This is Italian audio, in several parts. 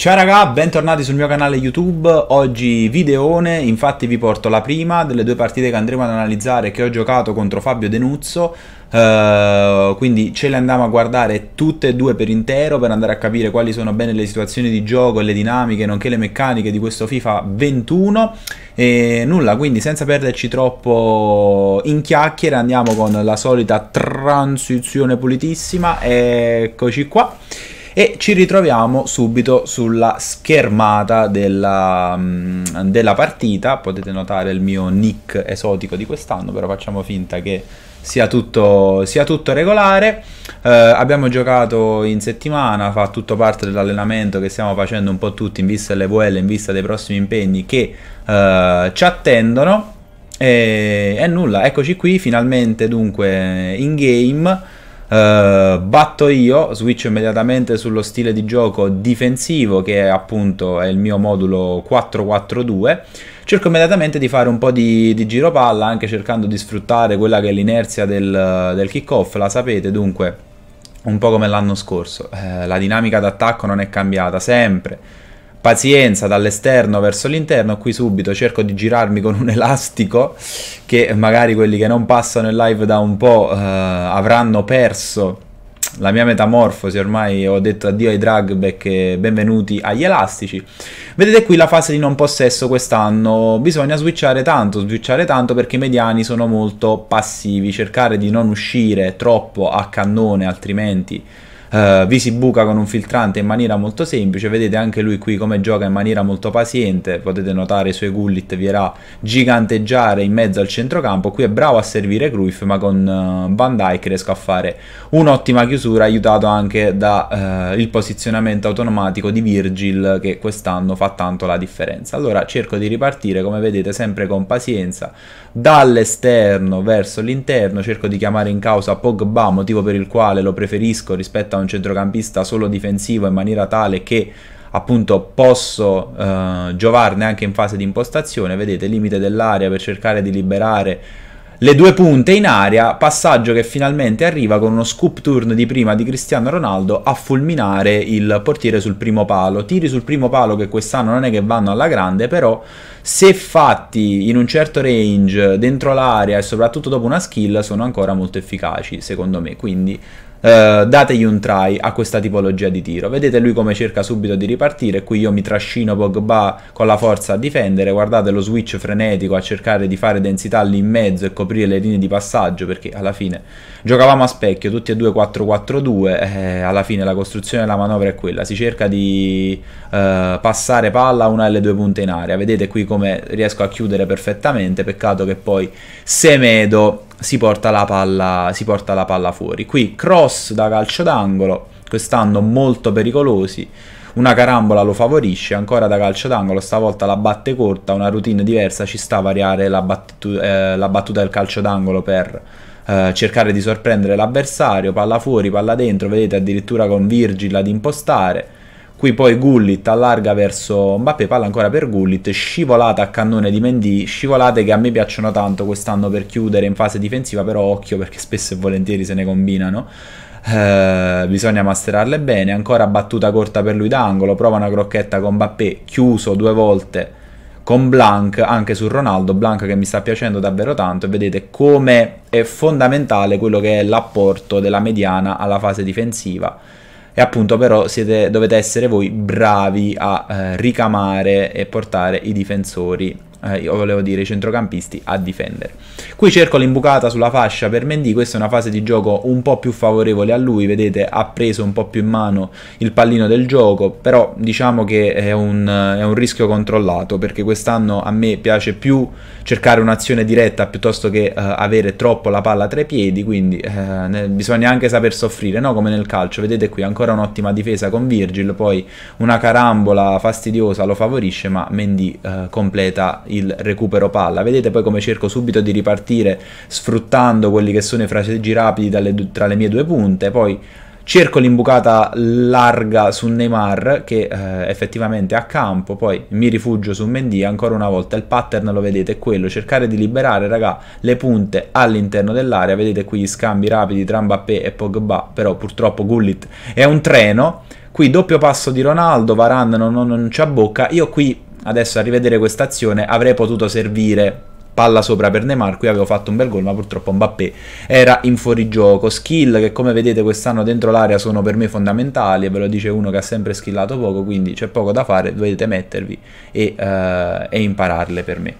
Ciao raga, bentornati sul mio canale YouTube, oggi videone, infatti vi porto la prima delle due partite che andremo ad analizzare che ho giocato contro Fabio Denuzzo Uh, eh, quindi ce le andiamo a guardare tutte e due per intero per andare a capire quali sono bene le situazioni di gioco e le dinamiche nonché le meccaniche di questo FIFA 21 e nulla quindi senza perderci troppo in chiacchiere andiamo con la solita transizione pulitissima eccoci qua e ci ritroviamo subito sulla schermata della, mm, della partita, potete notare il mio nick esotico di quest'anno, però facciamo finta che sia tutto, sia tutto, regolare. Eh, abbiamo giocato in settimana, fa tutto parte dell'allenamento che stiamo facendo un po' tutti in vista delle VL, in vista dei prossimi impegni che eh, ci attendono. E, e, nulla, eccoci qui finalmente dunque in game. Eh, batto io, switch immediatamente sullo stile di gioco difensivo che appunto è il mio modulo 4-4-2. Cerco immediatamente di fare un po' di, di giro palla anche cercando di sfruttare quella che è l'inerzia del, del kickoff, la sapete dunque un po' come l'anno scorso. Eh, la dinamica d'attacco non è cambiata sempre pazienza dall'esterno verso l'interno, qui subito cerco di girarmi con un elastico che magari quelli che non passano in live da un po' eh, avranno perso la mia metamorfosi, ormai ho detto addio ai drag back e benvenuti agli elastici. Vedete qui la fase di non possesso quest'anno, bisogna switchare tanto, switchare tanto perché i mediani sono molto passivi, cercare di non uscire troppo a cannone altrimenti eh, vi si buca con un filtrante in maniera molto semplice, vedete anche lui qui come gioca in maniera molto paziente, potete notare i suoi gullit vierà giganteggiare in mezzo al centrocampo, qui è bravo a servire Cruyff ma con uh, Van Dyke riesco a fare un'ottima chiusura aiutato anche dal eh, uh, posizionamento automatico di Virgil che quest'anno fa tanto la differenza. Allora cerco di ripartire come vedete sempre con pazienza dall'esterno verso l'interno, cerco di chiamare in causa Pogba, motivo per il quale lo preferisco rispetto a un centrocampista solo difensivo in maniera tale che appunto posso eh, giovarne anche in fase di impostazione, vedete limite dell'area per cercare di liberare le due punte in aria, passaggio che finalmente arriva con uno scoop turn di prima di Cristiano Ronaldo a fulminare il portiere sul primo palo. Tiri sul primo palo che quest'anno non è che vanno alla grande, però se fatti in un certo range dentro l'area e soprattutto dopo una skill sono ancora molto efficaci, secondo me, quindi eh, dategli un try a questa tipologia di tiro. Vedete lui come cerca subito di ripartire, qui io mi trascino Pogba con la forza a difendere, guardate lo switch frenetico a cercare di fare densità lì in mezzo e coprire le linee di passaggio, perché alla fine giocavamo a specchio, tutti e due 4-4-2, eh, alla fine la costruzione della manovra è quella, si cerca di eh, passare palla una delle due punte in aria, vedete qui come riesco a chiudere perfettamente, peccato che poi Semedo si porta la palla, si porta la palla fuori. Qui cross da calcio d'angolo, quest'anno molto pericolosi. Una carambola lo favorisce, ancora da calcio d'angolo, stavolta la batte corta, una routine diversa, ci sta a variare la, battu- eh, la battuta del calcio d'angolo per eh, cercare di sorprendere l'avversario, palla fuori, palla dentro, vedete addirittura con Virgil ad impostare Qui poi Gullit allarga verso Mbappé, palla ancora per Gullit, scivolata a cannone di Mendy, scivolate che a me piacciono tanto quest'anno per chiudere in fase difensiva, però occhio perché spesso e volentieri se ne combinano. Eh, bisogna masterarle bene, ancora battuta corta per lui d'angolo, prova una crocchetta con Mbappé, chiuso due volte con Blanc anche su Ronaldo, Blanc che mi sta piacendo davvero tanto e vedete come è fondamentale quello che è l'apporto della mediana alla fase difensiva e appunto però siete, dovete essere voi bravi a eh, ricamare e portare i difensori eh, io volevo dire i centrocampisti a difendere. Qui cerco l'imbucata sulla fascia per Mendy, questa è una fase di gioco un po' più favorevole a lui, vedete ha preso un po' più in mano il pallino del gioco, però diciamo che è un, è un rischio controllato perché quest'anno a me piace più cercare un'azione diretta piuttosto che eh, avere troppo la palla tra i piedi, quindi eh, ne, bisogna anche saper soffrire, no? come nel calcio, vedete qui ancora un'ottima difesa con Virgil, poi una carambola fastidiosa lo favorisce ma Mendy eh, completa il recupero palla. Vedete poi come cerco subito di ripartire sfruttando quelli che sono i fraseggi rapidi dalle, tra le mie due punte, poi cerco l'imbucata larga su Neymar che eh, effettivamente è a campo, poi mi rifugio su Mendy, ancora una volta il pattern lo vedete è quello, cercare di liberare raga, le punte all'interno dell'area, vedete qui gli scambi rapidi tra Mbappé e Pogba, però purtroppo Gullit è un treno, qui doppio passo di Ronaldo, Varane non, non, non ci abbocca, io qui adesso a rivedere questa azione avrei potuto servire palla sopra per Neymar, qui avevo fatto un bel gol ma purtroppo Mbappé era in fuorigioco, skill che come vedete quest'anno dentro l'area sono per me fondamentali e ve lo dice uno che ha sempre skillato poco quindi c'è poco da fare, dovete mettervi e, uh, e impararle per me.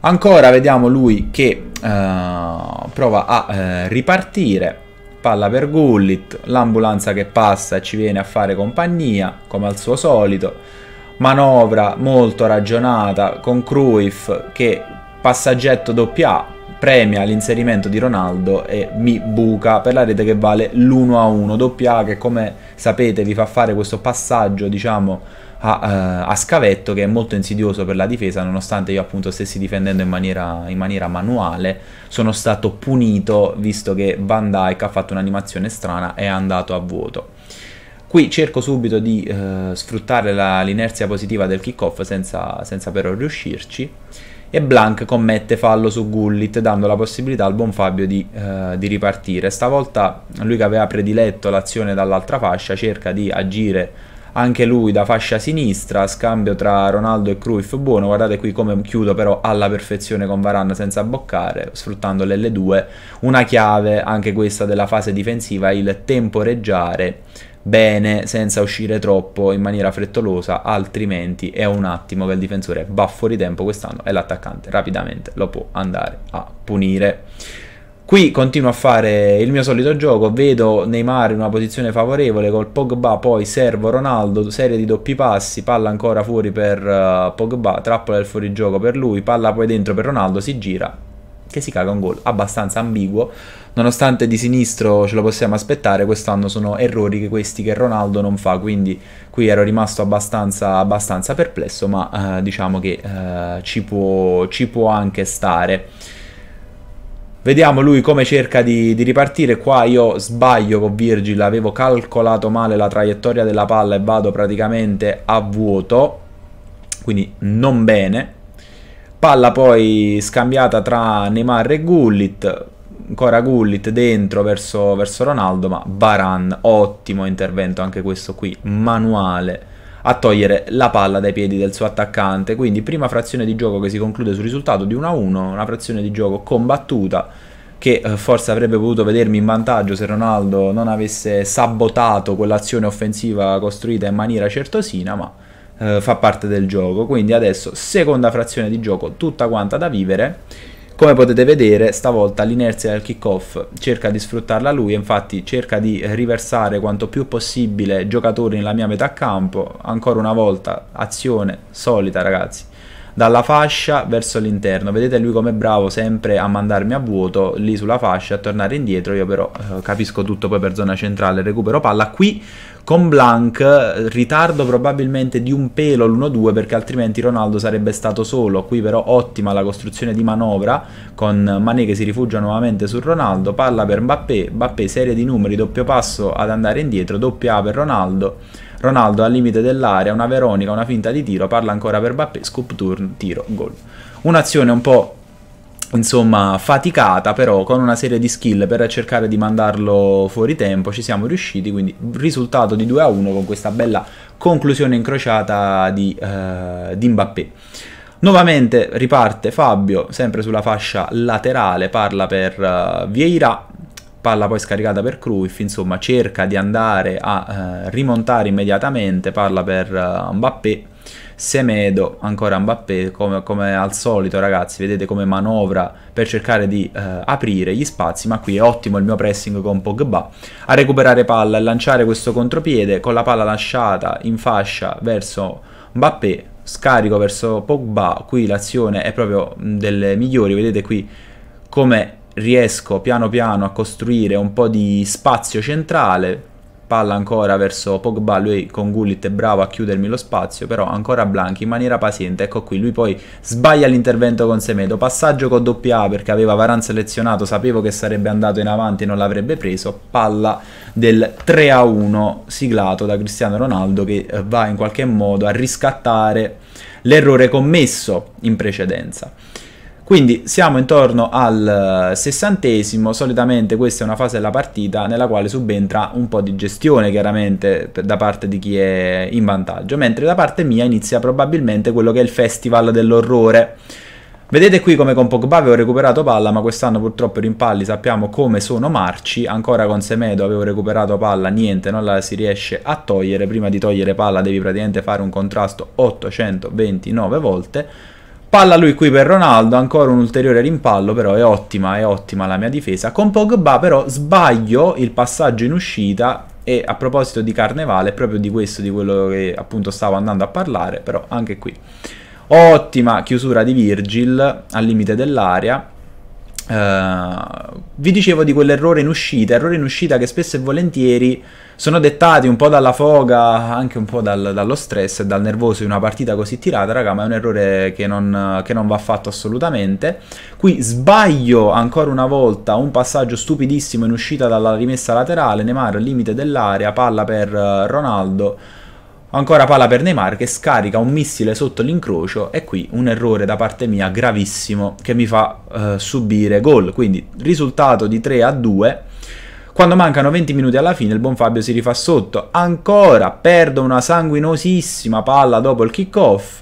Ancora vediamo lui che uh, prova a uh, ripartire, palla per Gullit, l'ambulanza che passa e ci viene a fare compagnia come al suo solito manovra molto ragionata con Cruyff che passaggetto doppia A premia l'inserimento di Ronaldo e mi buca per la rete che vale l'1 a 1 doppia A che come sapete vi fa fare questo passaggio diciamo a, uh, a, scavetto che è molto insidioso per la difesa nonostante io appunto stessi difendendo in maniera, in maniera manuale sono stato punito visto che Van Dyke ha fatto un'animazione strana e è andato a vuoto Qui cerco subito di eh, sfruttare la, l'inerzia positiva del kickoff senza, senza però riuscirci e Blank commette fallo su Gullit dando la possibilità al buon Fabio di, eh, di, ripartire. Stavolta lui che aveva prediletto l'azione dall'altra fascia cerca di agire anche lui da fascia sinistra, scambio tra Ronaldo e Cruyff buono, guardate qui come chiudo però alla perfezione con Varane senza boccare, sfruttando l'L2, una chiave anche questa della fase difensiva, il temporeggiare bene senza uscire troppo in maniera frettolosa, altrimenti è un attimo che il difensore va fuori tempo quest'anno e l'attaccante rapidamente lo può andare a punire. Qui continuo a fare il mio solito gioco, vedo Neymar in una posizione favorevole col Pogba, poi servo Ronaldo, serie di doppi passi, palla ancora fuori per uh, Pogba, trappola del fuorigioco per lui, palla poi dentro per Ronaldo, si gira, che si caga un gol abbastanza ambiguo. Nonostante di sinistro ce lo possiamo aspettare, quest'anno sono errori che questi che Ronaldo non fa, quindi qui ero rimasto abbastanza, abbastanza perplesso, ma eh, diciamo che eh, ci, può, ci può anche stare. Vediamo lui come cerca di, di, ripartire. Qua io sbaglio con Virgil, avevo calcolato male la traiettoria della palla e vado praticamente a vuoto. Quindi non bene. Palla poi scambiata tra Neymar e Gullit, ancora Gullit dentro verso, verso Ronaldo, ma Baran, ottimo intervento anche questo qui, manuale a togliere la palla dai piedi del suo attaccante. Quindi prima frazione di gioco che si conclude sul risultato di 1-1, una frazione di gioco combattuta che eh, forse avrebbe potuto vedermi in vantaggio se Ronaldo non avesse sabotato quell'azione offensiva costruita in maniera certosina, ma eh, fa parte del gioco. Quindi adesso seconda frazione di gioco tutta quanta da vivere. Come potete vedere, stavolta l'inerzia del kickoff cerca di sfruttarla lui, infatti cerca di riversare quanto più possibile giocatori nella mia metà campo. Ancora una volta, azione solita ragazzi dalla fascia verso l'interno. Vedete lui come bravo sempre a mandarmi a vuoto lì sulla fascia, a tornare indietro. Io però eh, capisco tutto poi per zona centrale, recupero palla. Qui con Blanc, ritardo probabilmente di un pelo l'1-2 perché altrimenti Ronaldo sarebbe stato solo, qui però ottima la costruzione di manovra con Mané che si rifugia nuovamente su Ronaldo, palla per Mbappé, Mbappé serie di numeri, doppio passo ad andare indietro, doppia A per Ronaldo, Ronaldo al limite dell'area, una Veronica, una finta di tiro, palla ancora per Mbappé, scoop turn, tiro, gol. Un'azione un po' insomma, faticata però con una serie di skill per cercare di mandarlo fuori tempo, ci siamo riusciti, quindi risultato di 2 a 1 con questa bella conclusione incrociata di, eh, di Mbappé. Nuovamente riparte Fabio, sempre sulla fascia laterale, parla per uh, Vieira, palla poi scaricata per Cruyff, insomma cerca di andare a uh, rimontare immediatamente, parla per uh, Mbappé, Semedo, ancora Mbappé, come, come al solito ragazzi, vedete come manovra per cercare di eh, aprire gli spazi, ma qui è ottimo il mio pressing con Pogba, a recuperare palla e lanciare questo contropiede, con la palla lasciata in fascia verso Mbappé, scarico verso Pogba, qui l'azione è proprio mm, delle migliori, vedete qui come riesco piano piano a costruire un po' di spazio centrale palla ancora verso Pogba, lui con Gullit è bravo a chiudermi lo spazio, però ancora Blanchi in maniera paziente, ecco qui, lui poi sbaglia l'intervento con Semedo, passaggio con doppia A perché aveva Varan selezionato, sapevo che sarebbe andato in avanti e non l'avrebbe preso, palla del 3-1 siglato da Cristiano Ronaldo che eh, va in qualche modo a riscattare l'errore commesso in precedenza. Quindi siamo intorno al eh, sessantesimo, solitamente questa è una fase della partita nella quale subentra un po' di gestione chiaramente da parte di chi è in vantaggio, mentre da parte mia inizia probabilmente quello che è il festival dell'orrore. Vedete qui come con Pogba avevo recuperato palla, ma quest'anno purtroppo i rimpalli sappiamo come sono marci, ancora con Semedo avevo recuperato palla, niente, non la si riesce a togliere, prima di togliere palla devi praticamente fare un contrasto 829 volte, Palla lui qui per Ronaldo, ancora un ulteriore rimpallo, però è ottima, è ottima la mia difesa. Con Pogba però sbaglio il passaggio in uscita e a proposito di Carnevale, proprio di questo, di quello che appunto stavo andando a parlare, però anche qui. Ottima chiusura di Virgil al limite dell'area. Uh, vi dicevo di quell'errore in uscita, errore in uscita che spesso e volentieri sono dettati un po' dalla foga, anche un po' dal, dallo stress e dal nervoso di una partita così tirata, raga, ma è un errore che non, che non, va fatto assolutamente. Qui sbaglio ancora una volta un passaggio stupidissimo in uscita dalla rimessa laterale, Neymar al limite dell'area, palla per eh, Ronaldo Ancora palla per Neymar che scarica un missile sotto l'incrocio e qui un errore da parte mia gravissimo che mi fa eh, subire gol. Quindi risultato di 3 a 2. Quando mancano 20 minuti alla fine il Bonfabio si rifà sotto. Ancora perdo una sanguinosissima palla dopo il kick off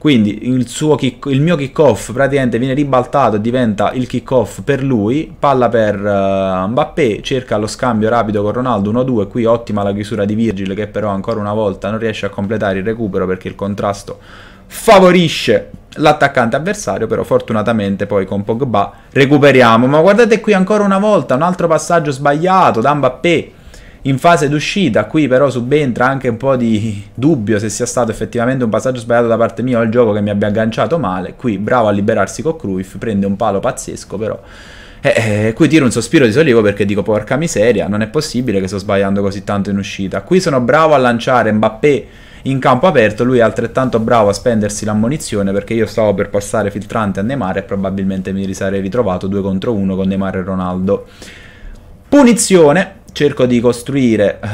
quindi il, kick, il mio kick-off praticamente viene ribaltato e diventa il kick-off per lui, palla per uh, Mbappé, cerca lo scambio rapido con Ronaldo 1-2, qui ottima la chiusura di Virgil che però ancora una volta non riesce a completare il recupero perché il contrasto favorisce l'attaccante avversario, però fortunatamente poi con Pogba recuperiamo. Ma guardate qui ancora una volta, un altro passaggio sbagliato da Mbappé in fase d'uscita. Qui però subentra anche un po' di dubbio se sia stato effettivamente un passaggio sbagliato da parte mia o il gioco che mi abbia agganciato male. Qui bravo a liberarsi con Cruyff, prende un palo pazzesco però. Eh, eh, qui tiro un sospiro di sollievo perché dico porca miseria, non è possibile che sto sbagliando così tanto in uscita. Qui sono bravo a lanciare Mbappé in campo aperto, lui è altrettanto bravo a spendersi l'ammonizione perché io stavo per passare filtrante a Neymar e probabilmente mi sarei ritrovato 2 contro 1 con Neymar e Ronaldo. Punizione cerco di costruire uh,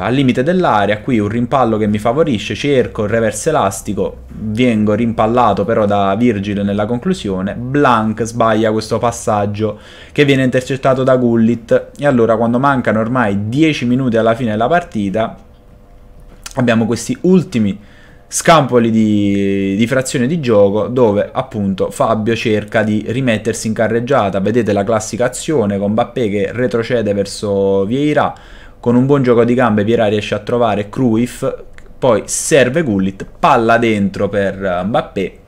al limite dell'area qui un rimpallo che mi favorisce, cerco il reverse elastico, vengo rimpallato però da Virgil nella conclusione, Blank sbaglia questo passaggio che viene intercettato da Gullit e allora quando mancano ormai 10 minuti alla fine della partita abbiamo questi ultimi scampoli di, di, frazione di gioco dove appunto Fabio cerca di rimettersi in carreggiata. Vedete la classica azione con Bappé che retrocede verso Vieira. Con un buon gioco di gambe Vieira riesce a trovare Cruyff, poi serve Gullit, palla dentro per eh, Mbappé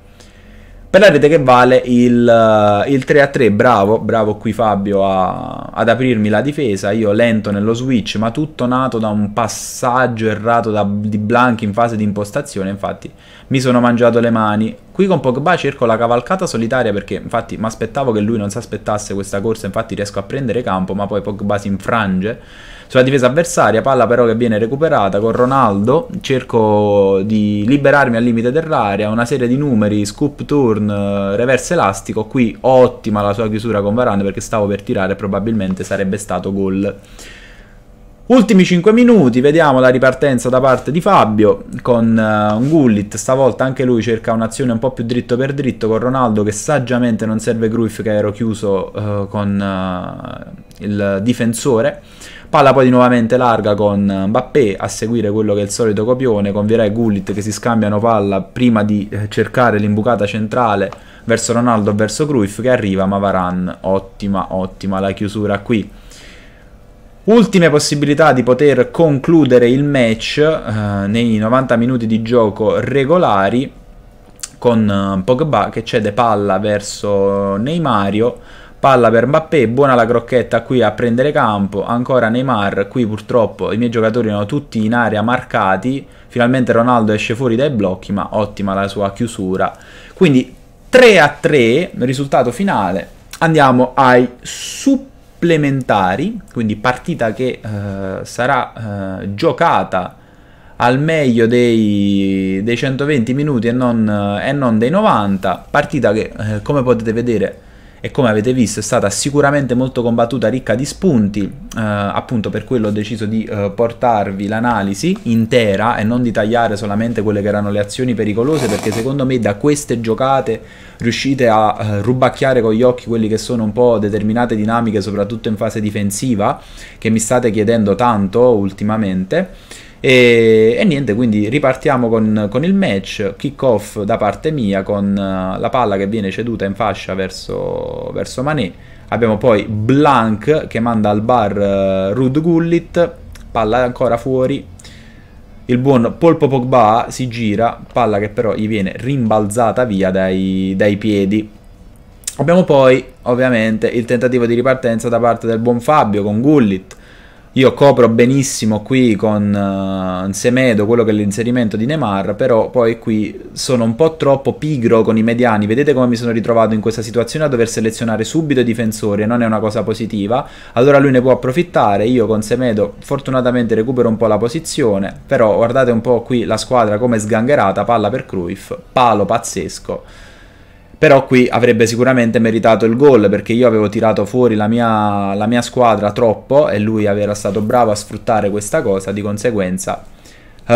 per la rete che vale il, eh, il 3 a 3 bravo bravo qui Fabio a, ad aprirmi la difesa io lento nello switch ma tutto nato da un passaggio errato da, di Blank in fase di impostazione infatti mi sono mangiato le mani qui con Pogba cerco la cavalcata solitaria perché infatti mi aspettavo che lui non si aspettasse questa corsa infatti riesco a prendere campo ma poi Pogba si infrange sulla difesa avversaria, palla però che viene recuperata con Ronaldo, cerco di liberarmi al limite dell'area, una serie di numeri, scoop turn, eh, reverse elastico, qui ottima la sua chiusura con Varane perché stavo per tirare probabilmente sarebbe stato gol. Ultimi 5 minuti, vediamo la ripartenza da parte di Fabio con uh, un Gullit, stavolta anche lui cerca un'azione un po' più dritto per dritto con Ronaldo che saggiamente non serve Cruyff che ero chiuso uh, con uh, il difensore Palla poi di nuovamente larga con Mbappé a seguire quello che è il solito copione con Vieira e Gullit che si scambiano palla prima di eh, cercare l'imbucata centrale verso Ronaldo verso Cruyff che arriva ma Varan ottima ottima la chiusura qui. Ultime possibilità di poter concludere il match eh, nei 90 minuti di gioco regolari con eh, Pogba che cede palla verso Neymario Palla per Mbappé, buona la crocchetta qui a prendere campo, ancora Neymar, qui purtroppo i miei giocatori erano tutti in area marcati, finalmente Ronaldo esce fuori dai blocchi, ma ottima la sua chiusura. Quindi 3 a 3, risultato finale, andiamo ai supplementari, quindi partita che eh, sarà eh, giocata al meglio dei, dei 120 minuti e non, eh, e non, dei 90, partita che eh, come potete vedere e come avete visto è stata sicuramente molto combattuta, ricca di spunti, eh, appunto per quello ho deciso di eh, portarvi l'analisi intera e non di tagliare solamente quelle che erano le azioni pericolose perché secondo me da queste giocate riuscite a eh, rubacchiare con gli occhi quelli che sono un po' determinate dinamiche soprattutto in fase difensiva che mi state chiedendo tanto ultimamente e, e niente, quindi ripartiamo con, con il match, kick off da parte mia con eh, la palla che viene ceduta in fascia verso, verso Mané. Abbiamo poi Blank che manda al bar uh, eh, Rud Gullit, palla ancora fuori. Il buon Polpo Pogba si gira, palla che però gli viene rimbalzata via dai, dai piedi. Abbiamo poi ovviamente il tentativo di ripartenza da parte del buon Fabio con Gullit io copro benissimo qui con uh, eh, Semedo quello che è l'inserimento di Neymar, però poi qui sono un po' troppo pigro con i mediani. Vedete come mi sono ritrovato in questa situazione a dover selezionare subito i difensori e non è una cosa positiva. Allora lui ne può approfittare, io con Semedo fortunatamente recupero un po' la posizione, però guardate un po' qui la squadra come sgangherata, palla per Cruyff, palo pazzesco però qui avrebbe sicuramente meritato il gol perché io avevo tirato fuori la mia, la mia squadra troppo e lui era stato bravo a sfruttare questa cosa, di conseguenza uh,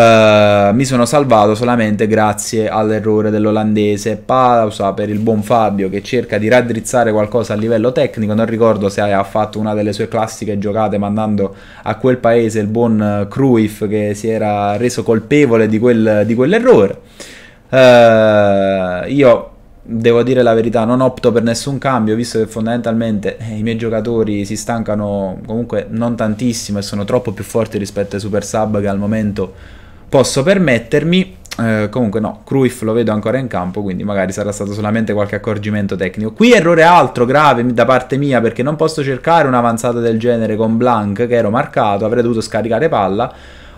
mi sono salvato solamente grazie all'errore dell'olandese. Pausa per il buon Fabio che cerca di raddrizzare qualcosa a livello tecnico, non ricordo se ha fatto una delle sue classiche giocate mandando a quel paese il buon eh, Cruyff che si era reso colpevole di, quel, di quell'errore. Uh, io devo dire la verità, non opto per nessun cambio, visto che fondamentalmente eh, i miei giocatori si stancano comunque non tantissimo e sono troppo più forti rispetto ai Super Sub che al momento posso permettermi. Eh, comunque no, Cruyff lo vedo ancora in campo, quindi magari sarà stato solamente qualche accorgimento tecnico. Qui errore altro grave da parte mia perché non posso cercare un'avanzata del genere con Blank che ero marcato, avrei dovuto scaricare palla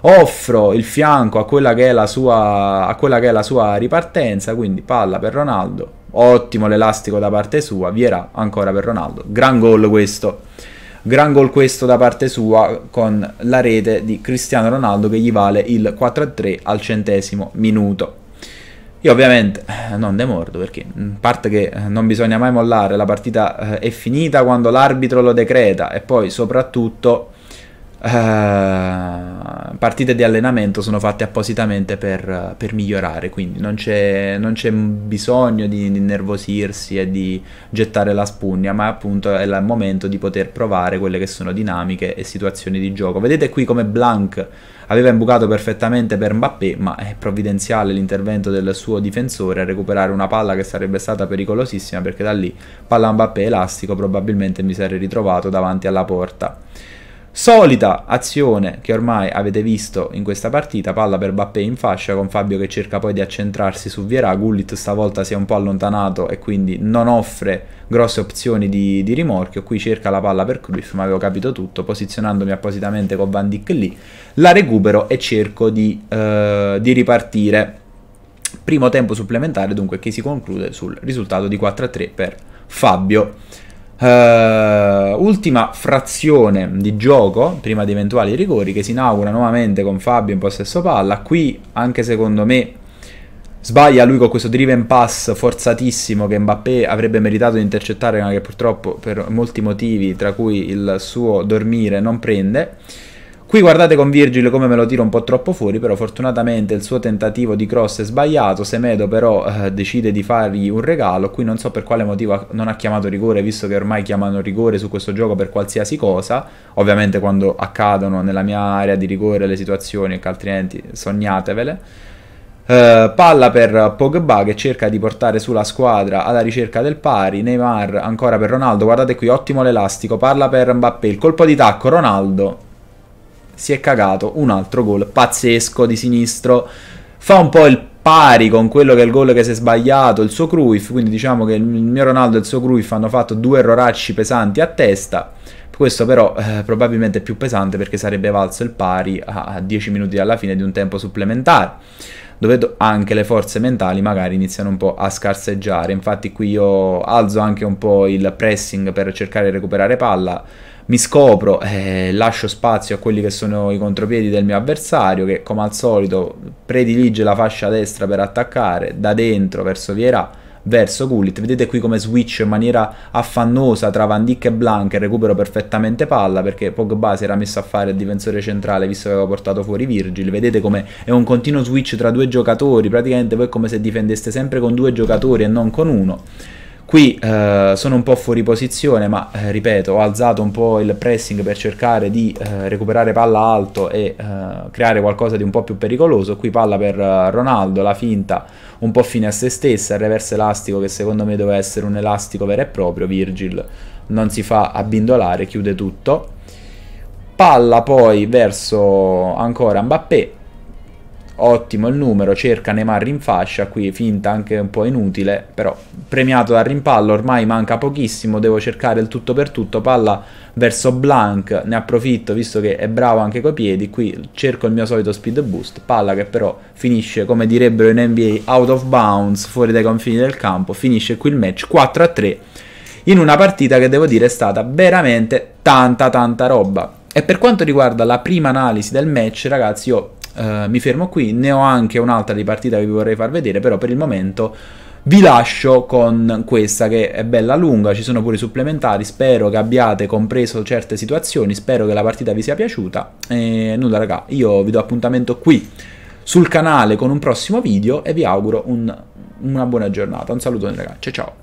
offro il fianco a quella, sua, a quella che è la sua, ripartenza, quindi palla per Ronaldo, Ottimo l'elastico da parte sua. Vierà ancora per Ronaldo. Gran gol questo. Gran gol questo da parte sua con la rete di Cristiano Ronaldo che gli vale il 4-3 al centesimo minuto. Io ovviamente eh, non demordo perché, in mm, parte che eh, non bisogna mai mollare, la partita eh, è finita quando l'arbitro lo decreta e poi soprattutto eh, partite di allenamento sono fatte appositamente per, per migliorare, quindi non c'è, non c'è bisogno di innervosirsi e di gettare la spugna, ma appunto è il momento di poter provare quelle che sono dinamiche e situazioni di gioco. Vedete qui come Blanc aveva imbucato perfettamente per Mbappé, ma è provvidenziale l'intervento del suo difensore a recuperare una palla che sarebbe stata pericolosissima perché da lì palla Mbappé elastico probabilmente mi sarei ritrovato davanti alla porta. Solita azione che ormai avete visto in questa partita, palla per Bappé in fascia con Fabio che cerca poi di accentrarsi su Vierà, Gullit stavolta si è un po' allontanato e quindi non offre grosse opzioni di, di rimorchio, qui cerca la palla per Cruyff ma avevo capito tutto, posizionandomi appositamente con Van Dijk lì, la recupero e cerco di, eh, di ripartire. Primo tempo supplementare dunque che si conclude sul risultato di 4-3 per Fabio. Uh, ultima frazione di gioco prima di eventuali rigori che si inaugura nuovamente con Fabio in possesso palla. Qui anche secondo me sbaglia lui con questo driven pass forzatissimo che Mbappé avrebbe meritato di intercettare ma che purtroppo per molti motivi tra cui il suo dormire non prende. Qui guardate con Virgil come me lo tiro un po' troppo fuori, però fortunatamente il suo tentativo di cross è sbagliato, Semedo però eh, decide di fargli un regalo, qui non so per quale motivo non ha chiamato rigore, visto che ormai chiamano rigore su questo gioco per qualsiasi cosa, ovviamente quando accadono nella mia area di rigore le situazioni, altrimenti sognatevele. Uh, palla per Pogba che cerca di portare sulla squadra alla ricerca del pari. Neymar ancora per Ronaldo. Guardate qui, ottimo l'elastico. Palla per Mbappé. Il colpo di tacco, Ronaldo si è cagato un altro gol pazzesco di sinistro. Fa un po' il pari con quello che è il gol che si è sbagliato, il suo Cruyff, quindi diciamo che il mio Ronaldo e il suo Cruyff hanno fatto due erroracci pesanti a testa. Questo però eh, probabilmente è più pesante perché sarebbe valso il pari a 10 minuti dalla fine di un tempo supplementare, dove anche le forze mentali magari iniziano un po' a scarseggiare. Infatti qui io alzo anche un po' il pressing per cercare di recuperare palla mi scopro e eh, lascio spazio a quelli che sono i contropiedi del mio avversario che come al solito predilige la fascia destra per attaccare da dentro verso Viera verso Gullit, vedete qui come switch in maniera affannosa tra Van Dijk e Blanc recupero perfettamente palla perché Pogba si era messo a fare il difensore centrale visto che aveva portato fuori Virgil vedete come è un continuo switch tra due giocatori praticamente voi è come se difendeste sempre con due giocatori e non con uno Qui eh, sono un po' fuori posizione, ma eh, ripeto, ho alzato un po' il pressing per cercare di eh, recuperare palla alto e eh, creare qualcosa di un po' più pericoloso. Qui palla per eh, Ronaldo, la finta un po' fine a se stessa, il reverse elastico che secondo me doveva essere un elastico vero e proprio, Virgil non si fa abbindolare, chiude tutto. Palla poi verso ancora Mbappé, ottimo il numero, cerca Neymar in fascia, qui finta anche un po' inutile, però premiato dal rimpallo, ormai manca pochissimo, devo cercare il tutto per tutto, palla verso Blank, ne approfitto visto che è bravo anche coi piedi, qui cerco il mio solito speed boost, palla che però finisce come direbbero in NBA out of bounds, fuori dai confini del campo, finisce qui il match 4 a 3 in una partita che devo dire è stata veramente tanta tanta roba. E per quanto riguarda la prima analisi del match, ragazzi, io eh, mi fermo qui, ne ho anche un'altra di partita che vi vorrei far vedere, però per il momento vi lascio con questa che è bella lunga, ci sono pure i supplementari, spero che abbiate compreso certe situazioni, spero che la partita vi sia piaciuta e nulla raga, io vi do appuntamento qui sul canale con un prossimo video e vi auguro un, una buona giornata, un saluto ragazzi, ciao ciao!